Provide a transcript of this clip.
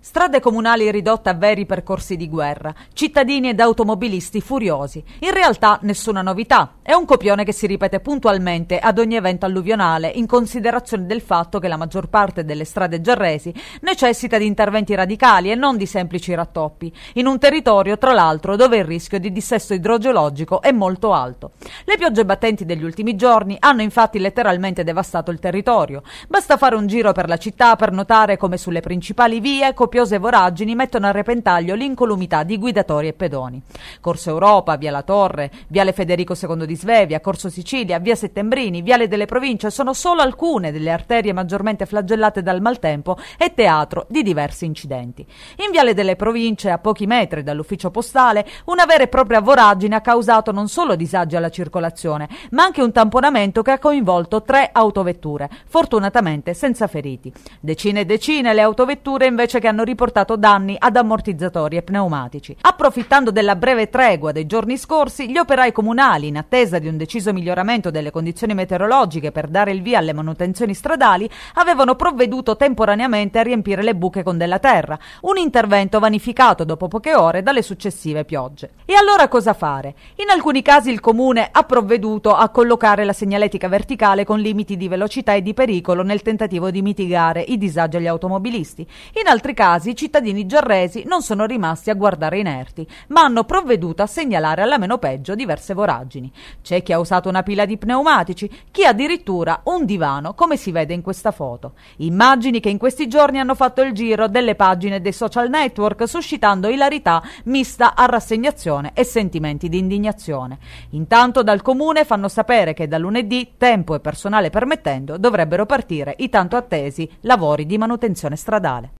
Strade comunali ridotte a veri percorsi di guerra, cittadini ed automobilisti furiosi. In realtà nessuna novità, è un copione che si ripete puntualmente ad ogni evento alluvionale in considerazione del fatto che la maggior parte delle strade giarresi necessita di interventi radicali e non di semplici rattoppi, in un territorio tra l'altro dove il rischio di dissesto idrogeologico è molto alto. Le piogge battenti degli ultimi giorni hanno infatti letteralmente devastato il territorio, basta fare un giro per la città per notare come sulle principali vie copiose voragini mettono a repentaglio l'incolumità di guidatori e pedoni. Corso Europa, via La Torre, viale Federico II di Svevia, Corso Sicilia, via Settembrini, viale delle Province sono solo alcune delle arterie maggiormente flagellate dal maltempo e teatro di diversi incidenti. In viale delle Province, a pochi metri dall'ufficio postale, una vera e propria voragine ha causato non solo disagi alla circolazione, ma anche un tamponamento che ha coinvolto tre autovetture, fortunatamente senza feriti. Decine e decine le autovetture invece che hanno hanno riportato danni ad ammortizzatori e pneumatici. Approfittando della breve tregua dei giorni scorsi, gli operai comunali, in attesa di un deciso miglioramento delle condizioni meteorologiche per dare il via alle manutenzioni stradali, avevano provveduto temporaneamente a riempire le buche con della terra, un intervento vanificato dopo poche ore dalle successive piogge. E allora cosa fare? In alcuni casi il comune ha provveduto a collocare la segnaletica verticale con limiti di velocità e di pericolo nel tentativo di mitigare i disagi agli automobilisti. In altri casi casi i cittadini giarresi non sono rimasti a guardare inerti, ma hanno provveduto a segnalare alla meno peggio diverse voragini. C'è chi ha usato una pila di pneumatici, chi addirittura un divano, come si vede in questa foto. Immagini che in questi giorni hanno fatto il giro delle pagine dei social network, suscitando ilarità mista a rassegnazione e sentimenti di indignazione. Intanto dal comune fanno sapere che da lunedì, tempo e personale permettendo, dovrebbero partire i tanto attesi lavori di manutenzione stradale.